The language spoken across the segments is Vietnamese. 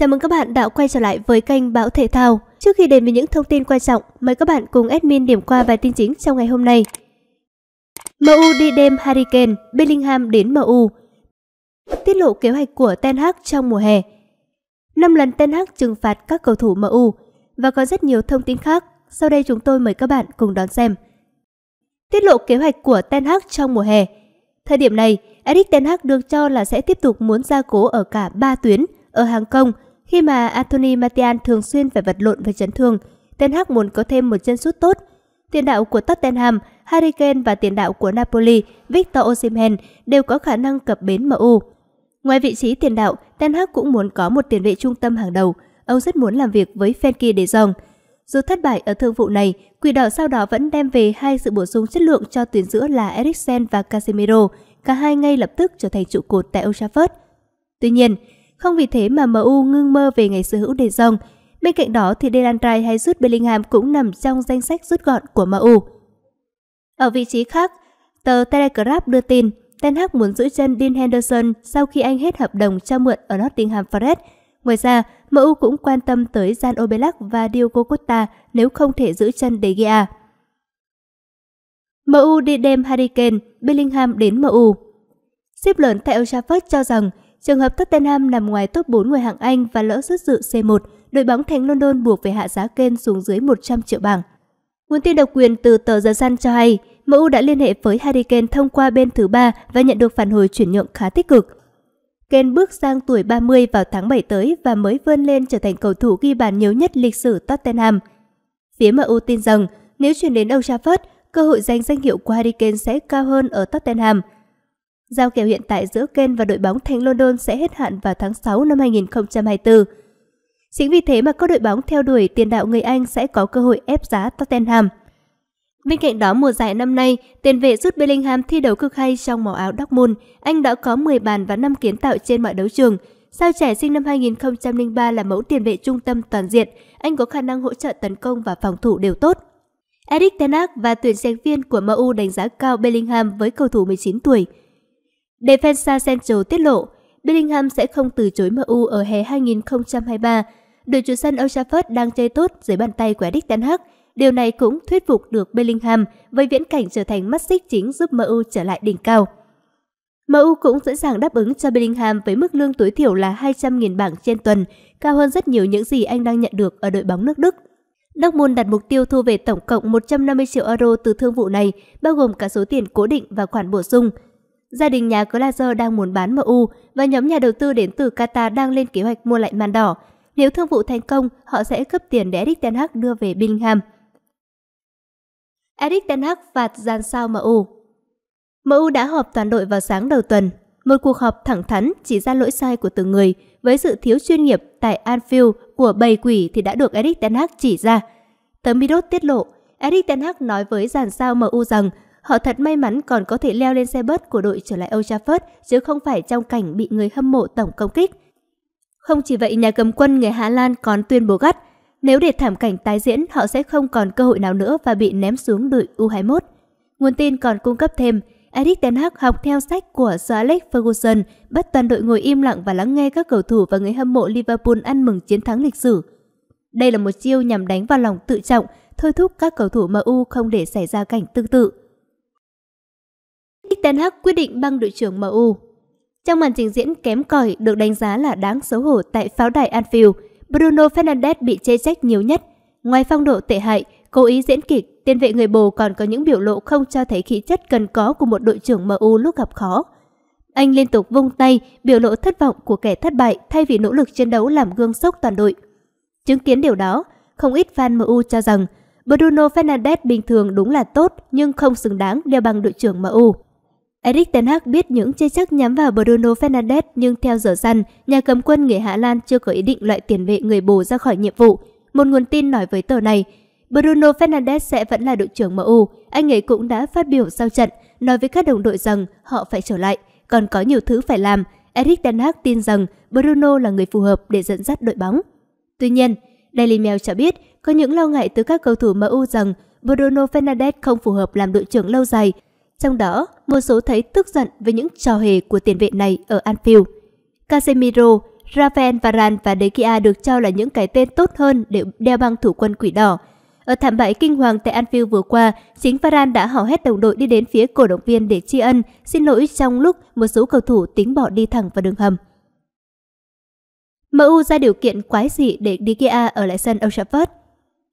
Chào mừng các bạn đã quay trở lại với kênh Bão Thể Thao. Trước khi đến với những thông tin quan trọng, mời các bạn cùng admin điểm qua vài tin chính trong ngày hôm nay. MU đi đêm Hurricane, Bellingham đến MU. Tiết lộ kế hoạch của Ten Hag trong mùa hè. 5 lần Ten Hag trừng phạt các cầu thủ MU và có rất nhiều thông tin khác. Sau đây chúng tôi mời các bạn cùng đón xem. Tiết lộ kế hoạch của Ten Hag trong mùa hè. Thời điểm này, Eric Ten Hag được cho là sẽ tiếp tục muốn gia cố ở cả 3 tuyến – ở hàng công, khi mà Anthony Martial thường xuyên phải vật lộn với chấn thương, Ten Hag muốn có thêm một chân sút tốt. Tiền đạo của Tottenham, Harry Kane và tiền đạo của Napoli, Victor Osimhen đều có khả năng cập bến MU. Ngoài vị trí tiền đạo, Ten Hag cũng muốn có một tiền vệ trung tâm hàng đầu. Ông rất muốn làm việc với Frenkie de Jong. Dù thất bại ở thương vụ này, Quỷ đỏ sau đó vẫn đem về hai sự bổ sung chất lượng cho tuyến giữa là Eriksen và Casemiro, cả hai ngay lập tức trở thành trụ cột tại Old Trafford. Tuy nhiên, không vì thế mà MU ngưng mơ về ngày sở hữu De Jong. Bên cạnh đó thì Delan Rice hay Rút Bellingham cũng nằm trong danh sách rút gọn của MU. Ở vị trí khác, tờ Telegraph đưa tin Ten Hag muốn giữ chân Dean Henderson sau khi anh hết hợp đồng cho mượn ở Nottingham Forest. Ngoài ra, MU cũng quan tâm tới Jan Oblak và Diogo Costa nếu không thể giữ chân De Gea. MU đi đêm Harry Kane, Bellingham đến MU. Xếp lớn tại Old Trafford cho rằng Trường hợp Tottenham nằm ngoài top 4 người hạng Anh và lỡ rớt dự C1, đội bóng thành London buộc phải hạ giá kênh xuống dưới 100 triệu bảng. Nguồn tin độc quyền từ tờ The Sun cho hay, MU đã liên hệ với Harry Kane thông qua bên thứ ba và nhận được phản hồi chuyển nhượng khá tích cực. Kane bước sang tuổi 30 vào tháng 7 tới và mới vươn lên trở thành cầu thủ ghi bàn nhiều nhất lịch sử Tottenham. Phía MU tin rằng nếu chuyển đến Old Trafford, cơ hội giành danh hiệu của Harry Kane sẽ cao hơn ở Tottenham – Giao kèo hiện tại giữa Kane và đội bóng thành London sẽ hết hạn vào tháng 6 năm 2024. Chính vì thế mà các đội bóng theo đuổi tiền đạo người Anh sẽ có cơ hội ép giá Tottenham. Bên cạnh đó, mùa giải năm nay, tiền vệ rút Bellingham thi đấu cực hay trong màu áo Dortmund. Anh đã có 10 bàn và 5 kiến tạo trên mọi đấu trường. Sao trẻ sinh năm 2003 là mẫu tiền vệ trung tâm toàn diện. Anh có khả năng hỗ trợ tấn công và phòng thủ đều tốt. Eric Ten Hag và tuyển trạch viên của MU đánh giá cao Bellingham với cầu thủ 19 tuổi. Defensa Central tiết lộ, Bellingham sẽ không từ chối MU ở hè 2023. Đội chủ sân Old Trafford đang chơi tốt dưới bàn tay của Dick Ten Hag. Điều này cũng thuyết phục được Bellingham với viễn cảnh trở thành mắt xích chính giúp MU trở lại đỉnh cao. MU cũng sẵn sàng đáp ứng cho Bellingham với mức lương tối thiểu là 200.000 bảng trên tuần, cao hơn rất nhiều những gì anh đang nhận được ở đội bóng nước Đức. Dortmund đặt mục tiêu thu về tổng cộng 150 triệu euro từ thương vụ này, bao gồm cả số tiền cố định và khoản bổ sung – Gia đình nhà Glazer đang muốn bán MU và nhóm nhà đầu tư đến từ Qatar đang lên kế hoạch mua lại màn đỏ. Nếu thương vụ thành công, họ sẽ cấp tiền để Erik Ten Hag đưa về Bingham. Erik Ten Hag phạt gian sao MU MU đã họp toàn đội vào sáng đầu tuần. Một cuộc họp thẳng thắn chỉ ra lỗi sai của từng người với sự thiếu chuyên nghiệp tại Anfield của bầy quỷ thì đã được Erik Ten Hag chỉ ra. Tấm Bidot tiết lộ, Erik Ten Hag nói với dàn sao MU rằng Họ thật may mắn còn có thể leo lên xe bus của đội trở lại Old Trafford chứ không phải trong cảnh bị người hâm mộ tổng công kích. Không chỉ vậy, nhà cầm quân người Hà Lan còn tuyên bố gắt, nếu để thảm cảnh tái diễn, họ sẽ không còn cơ hội nào nữa và bị ném xuống đội U21. Nguồn tin còn cung cấp thêm, Eric Ten Hag học theo sách của Sir Alex Ferguson, bắt toàn đội ngồi im lặng và lắng nghe các cầu thủ và người hâm mộ Liverpool ăn mừng chiến thắng lịch sử. Đây là một chiêu nhằm đánh vào lòng tự trọng, thôi thúc các cầu thủ MU không để xảy ra cảnh tương tự. Ten Hag quyết định băng đội trưởng MU. Trong màn trình diễn kém cỏi được đánh giá là đáng xấu hổ tại pháo đài Anfield, Bruno Fernandes bị chê trách nhiều nhất. Ngoài phong độ tệ hại, cố ý diễn kịch, tiền vệ người Bồ còn có những biểu lộ không cho thấy khí chất cần có của một đội trưởng MU lúc gặp khó. Anh liên tục vung tay, biểu lộ thất vọng của kẻ thất bại thay vì nỗ lực chiến đấu làm gương sốc toàn đội. Chứng kiến điều đó, không ít fan MU cho rằng Bruno Fernandes bình thường đúng là tốt nhưng không xứng đáng đeo bằng đội trưởng MU. Eric Ten Hag biết những chê chắc nhắm vào Bruno Fernandes nhưng theo giờ săn, nhà cầm quân người Hà Lan chưa có ý định loại tiền vệ người bù ra khỏi nhiệm vụ. Một nguồn tin nói với tờ này, Bruno Fernandes sẽ vẫn là đội trưởng MU. Anh ấy cũng đã phát biểu sau trận, nói với các đồng đội rằng họ phải trở lại, còn có nhiều thứ phải làm. Eric Ten Hag tin rằng Bruno là người phù hợp để dẫn dắt đội bóng. Tuy nhiên, Daily Mail cho biết có những lo ngại từ các cầu thủ MU rằng Bruno Fernandes không phù hợp làm đội trưởng lâu dài trong đó một số thấy tức giận với những trò hề của tiền vệ này ở Anfield. Casemiro, Rafael Varane và De Gea được cho là những cái tên tốt hơn để đeo băng thủ quân quỷ đỏ. Ở thảm bại kinh hoàng tại Anfield vừa qua, chính Varane đã hò hét đồng đội đi đến phía cổ động viên để tri ân, xin lỗi trong lúc một số cầu thủ tính bỏ đi thẳng vào đường hầm. MU ra điều kiện quái dị để De Gea ở lại sân Old Trafford.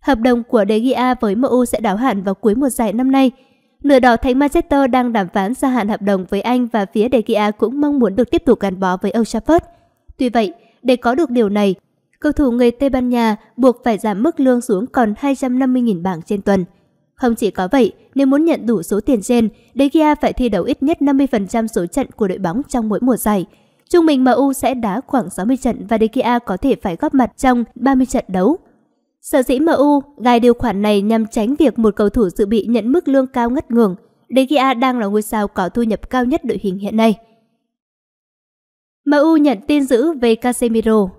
Hợp đồng của De Gea với MU sẽ đáo hạn vào cuối mùa giải năm nay – Nửa đỏ Thánh Manchester đang đàm phán gia hạn hợp đồng với Anh và phía De Gea cũng mong muốn được tiếp tục gắn bó với Old Trafford. Tuy vậy, để có được điều này, cầu thủ người Tây Ban Nha buộc phải giảm mức lương xuống còn 250.000 bảng trên tuần. Không chỉ có vậy, nếu muốn nhận đủ số tiền trên, De Gea phải thi đấu ít nhất 50% số trận của đội bóng trong mỗi mùa giải. Trung bình MU sẽ đá khoảng 60 trận và De Gea có thể phải góp mặt trong 30 trận đấu. Sở dĩ MU gài điều khoản này nhằm tránh việc một cầu thủ dự bị nhận mức lương cao ngất ngường. De Gea đang là ngôi sao có thu nhập cao nhất đội hình hiện nay. MU nhận tin giữ về Casemiro.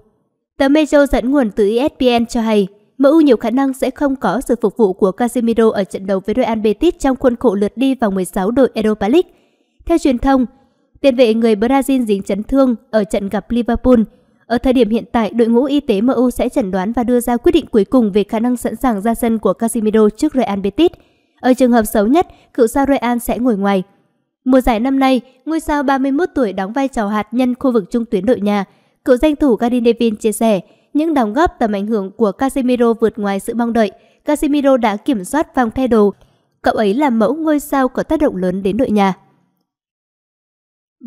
Tờ Mejo dẫn nguồn từ ESPN cho hay, MU nhiều khả năng sẽ không có sự phục vụ của Casemiro ở trận đấu với Real Betis trong khuôn khổ lượt đi vào 16 đội Europa League. Theo truyền thông, tiền vệ người Brazil dính chấn thương ở trận gặp Liverpool – ở thời điểm hiện tại, đội ngũ y tế MU sẽ chẩn đoán và đưa ra quyết định cuối cùng về khả năng sẵn sàng ra sân của Casemiro trước Real Betis. Ở trường hợp xấu nhất, cựu sao Real sẽ ngồi ngoài. Mùa giải năm nay, ngôi sao 31 tuổi đóng vai trò hạt nhân khu vực trung tuyến đội nhà. Cựu danh thủ Gary Neville chia sẻ, những đóng góp tầm ảnh hưởng của Casemiro vượt ngoài sự mong đợi. Casemiro đã kiểm soát vòng thay đồ. Cậu ấy là mẫu ngôi sao có tác động lớn đến đội nhà.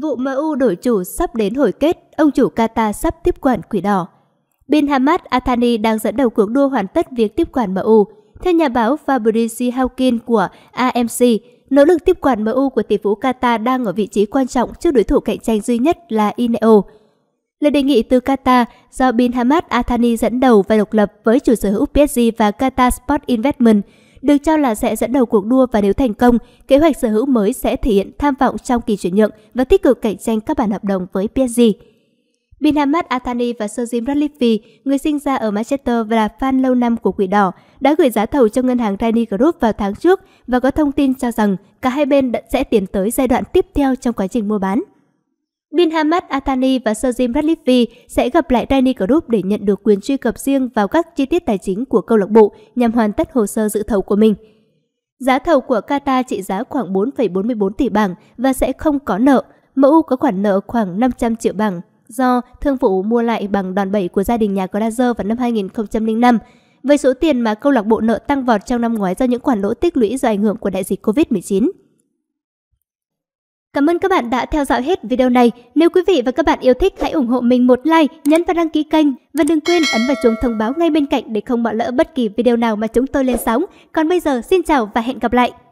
Vụ MU đổi chủ sắp đến hồi kết ông chủ Qatar sắp tiếp quản quỷ đỏ. Bin Hamad Athani đang dẫn đầu cuộc đua hoàn tất việc tiếp quản MU. Theo nhà báo Fabrizio Hawkin của AMC, nỗ lực tiếp quản MU của tỷ phú Qatar đang ở vị trí quan trọng trước đối thủ cạnh tranh duy nhất là Ineo. Lời đề nghị từ Qatar do Bin Hamad Athani dẫn đầu và độc lập với chủ sở hữu PSG và Qatar Sport Investment được cho là sẽ dẫn đầu cuộc đua và nếu thành công, kế hoạch sở hữu mới sẽ thể hiện tham vọng trong kỳ chuyển nhượng và tích cực cạnh tranh các bản hợp đồng với PSG. Bin Hamad Athani và Sergim Radlifi, người sinh ra ở Manchester và là fan lâu năm của Quỷ Đỏ, đã gửi giá thầu cho ngân hàng Rani Group vào tháng trước và có thông tin cho rằng cả hai bên đã sẽ tiến tới giai đoạn tiếp theo trong quá trình mua bán. Bin Hamad Athani và Sergim Radlifi sẽ gặp lại Rani Group để nhận được quyền truy cập riêng vào các chi tiết tài chính của câu lạc bộ nhằm hoàn tất hồ sơ dự thầu của mình. Giá thầu của Qatar trị giá khoảng 4,44 tỷ bảng và sẽ không có nợ. MU có khoản nợ khoảng 500 triệu bảng do thương vụ mua lại bằng đòn bẩy của gia đình nhà Glazer vào năm 2005. Với số tiền mà câu lạc bộ nợ tăng vọt trong năm ngoái do những khoản lỗ tích lũy do ảnh hưởng của đại dịch Covid-19. Cảm ơn các bạn đã theo dõi hết video này. Nếu quý vị và các bạn yêu thích hãy ủng hộ mình một like, nhấn và đăng ký kênh và đừng quên ấn vào chuông thông báo ngay bên cạnh để không bỏ lỡ bất kỳ video nào mà chúng tôi lên sóng. Còn bây giờ xin chào và hẹn gặp lại.